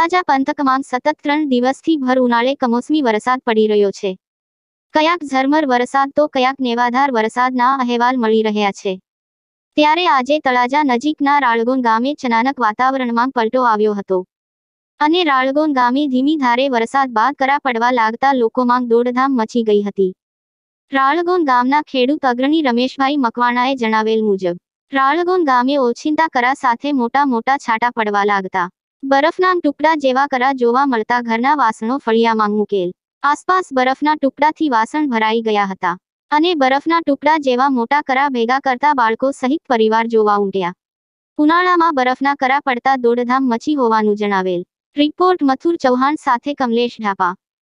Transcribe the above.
તળાજા પંથકમાં સતત ત્રણ દિવસથી ભર ઉનાળે કમોસમી વરસાદ પડી રહ્યો છે કયાક ઝરમર વરસાદ તો કયાક નેવાધાર વરસાદના અહેવાલ મળી રહ્યા છે ત્યારે આજે તળાજા નજીકના રાળગોન ગામે અચાનક વાતાવરણમાં પલટો આવ્યો હતો અને રાળગોન ગામે ધીમી ધારે વરસાદ બાદ કરા પડવા લાગતા લોકોમાં દોડધામ મચી ગઈ હતી રાળગોન ગામના ખેડૂત અગ્રણી રમેશભાઈ મકવાણાએ જણાવેલ મુજબ રાળગોન ગામે ઓછીંતા કરા સાથે મોટા મોટા છાંટા પડવા લાગતા બરફના ટુકડા જેવા કરા જોવા મળતા ઘરના વાસણો ફળિયામાં મૂકેલ આસપાસ બરફના ટુકડાથી વાસણ ભરાઈ ગયા હતા અને બરફના ટુકડા જેવા મોટા કરા ભેગા કરતા બાળકો સહિત પરિવાર જોવા ઉમટ્યા ઉનાળામાં બરફના કરા પડતા દોડધામ મચી હોવાનું જણાવેલ રિપોર્ટ મથુર ચૌહાણ સાથે કમલેશ ઢાપા